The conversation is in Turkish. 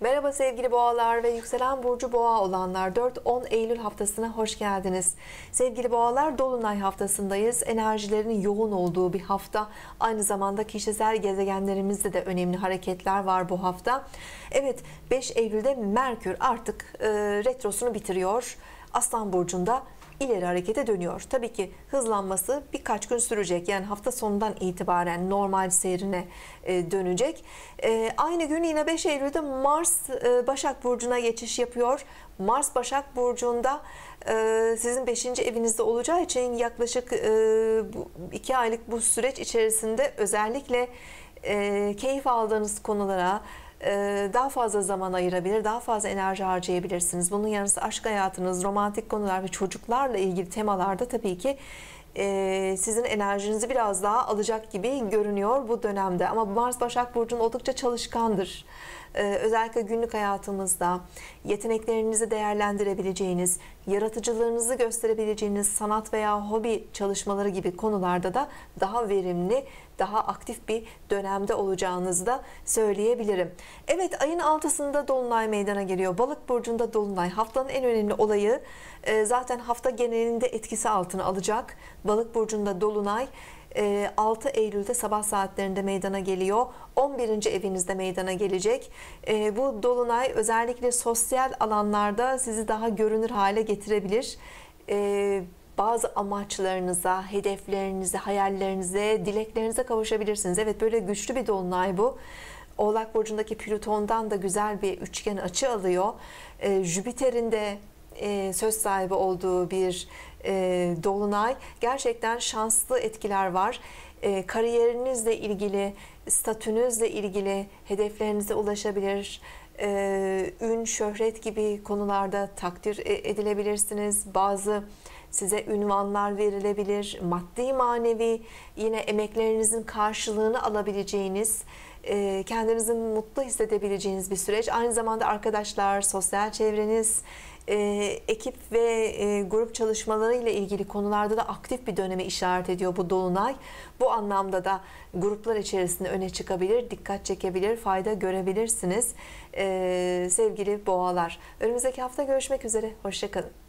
Merhaba sevgili boğalar ve yükselen burcu boğa olanlar 4-10 Eylül haftasına hoş geldiniz. Sevgili boğalar dolunay haftasındayız. Enerjilerin yoğun olduğu bir hafta. Aynı zamanda kişisel gezegenlerimizde de önemli hareketler var bu hafta. Evet 5 Eylül'de Merkür artık e, retrosunu bitiriyor. Aslan burcunda ileri harekete dönüyor. Tabii ki hızlanması birkaç gün sürecek. Yani hafta sonundan itibaren normal seyrine e, dönecek. E, aynı gün yine 5 Eylül'de Mars e, Başak Burcu'na geçiş yapıyor. Mars Başak Burcu'nda sizin 5. evinizde olacağı için yaklaşık 2 iki aylık bu süreç içerisinde özellikle keyif aldığınız konulara, e, daha fazla zaman ayırabilir, daha fazla enerji harcayabilirsiniz. Bunun yanı sıra aşk hayatınız, romantik konular ve çocuklarla ilgili temalarda tabii ki e, sizin enerjinizi biraz daha alacak gibi görünüyor bu dönemde. Ama Mars Başak Burcu'nun oldukça çalışkandır ee, özellikle günlük hayatımızda yeteneklerinizi değerlendirebileceğiniz, yaratıcılığınızı gösterebileceğiniz sanat veya hobi çalışmaları gibi konularda da daha verimli, daha aktif bir dönemde olacağınızı da söyleyebilirim. Evet ayın 6'sında Dolunay meydana geliyor. Balık burcunda Dolunay haftanın en önemli olayı e, zaten hafta genelinde etkisi altına alacak. Balık burcunda Dolunay 6 ee, Eylül'de sabah saatlerinde meydana geliyor. 11. evinizde meydana gelecek. Ee, bu dolunay özellikle sosyal alanlarda sizi daha görünür hale getirebilir. Ee, bazı amaçlarınıza, hedeflerinize, hayallerinize, dileklerinize kavuşabilirsiniz. Evet böyle güçlü bir dolunay bu. Oğlak Burcu'ndaki Plüton'dan da güzel bir üçgen açı alıyor. Jüpiter'in de e, söz sahibi olduğu bir e, dolunay. Gerçekten şanslı etkiler var. E, kariyerinizle ilgili, statünüzle ilgili hedeflerinize ulaşabilir. E, ün, şöhret gibi konularda takdir edilebilirsiniz. Bazı size ünvanlar verilebilir, maddi manevi yine emeklerinizin karşılığını alabileceğiniz, e, kendinizi mutlu hissedebileceğiniz bir süreç. Aynı zamanda arkadaşlar, sosyal çevreniz, e, ekip ve e, grup çalışmaları ile ilgili konularda da aktif bir döneme işaret ediyor bu dolunay. Bu anlamda da gruplar içerisinde öne çıkabilir, dikkat çekebilir, fayda görebilirsiniz sevgili boğalar. Önümüzdeki hafta görüşmek üzere, hoşçakalın.